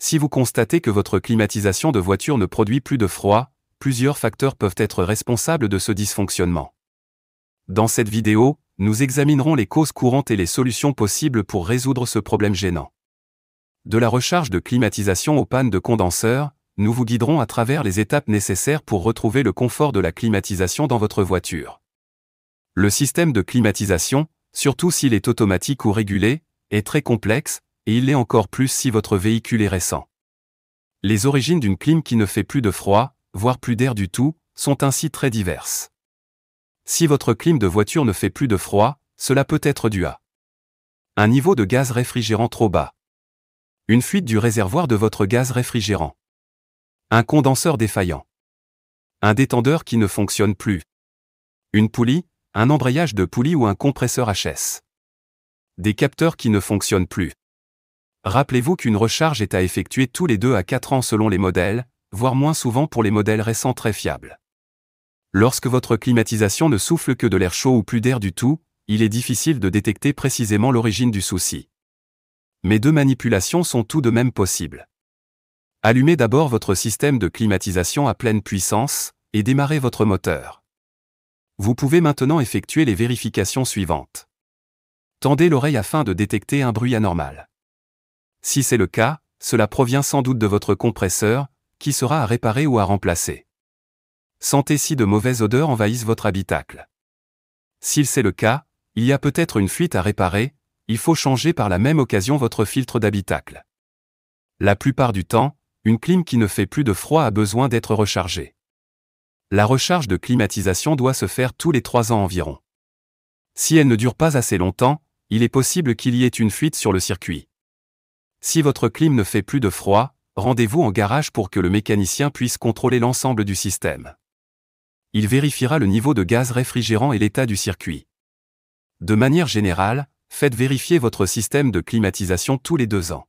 Si vous constatez que votre climatisation de voiture ne produit plus de froid, plusieurs facteurs peuvent être responsables de ce dysfonctionnement. Dans cette vidéo, nous examinerons les causes courantes et les solutions possibles pour résoudre ce problème gênant. De la recharge de climatisation aux pannes de condenseur, nous vous guiderons à travers les étapes nécessaires pour retrouver le confort de la climatisation dans votre voiture. Le système de climatisation, surtout s'il est automatique ou régulé, est très complexe, et il l'est encore plus si votre véhicule est récent. Les origines d'une clim qui ne fait plus de froid, voire plus d'air du tout, sont ainsi très diverses. Si votre clim de voiture ne fait plus de froid, cela peut être dû à un niveau de gaz réfrigérant trop bas, une fuite du réservoir de votre gaz réfrigérant, un condenseur défaillant, un détendeur qui ne fonctionne plus, une poulie, un embrayage de poulie ou un compresseur HS, des capteurs qui ne fonctionnent plus, Rappelez-vous qu'une recharge est à effectuer tous les 2 à 4 ans selon les modèles, voire moins souvent pour les modèles récents très fiables. Lorsque votre climatisation ne souffle que de l'air chaud ou plus d'air du tout, il est difficile de détecter précisément l'origine du souci. Mais deux manipulations sont tout de même possibles. Allumez d'abord votre système de climatisation à pleine puissance et démarrez votre moteur. Vous pouvez maintenant effectuer les vérifications suivantes. Tendez l'oreille afin de détecter un bruit anormal. Si c'est le cas, cela provient sans doute de votre compresseur, qui sera à réparer ou à remplacer. Sentez si de mauvaises odeurs envahissent votre habitacle. S'il c'est le cas, il y a peut-être une fuite à réparer, il faut changer par la même occasion votre filtre d'habitacle. La plupart du temps, une clim qui ne fait plus de froid a besoin d'être rechargée. La recharge de climatisation doit se faire tous les trois ans environ. Si elle ne dure pas assez longtemps, il est possible qu'il y ait une fuite sur le circuit. Si votre clim ne fait plus de froid, rendez-vous en garage pour que le mécanicien puisse contrôler l'ensemble du système. Il vérifiera le niveau de gaz réfrigérant et l'état du circuit. De manière générale, faites vérifier votre système de climatisation tous les deux ans.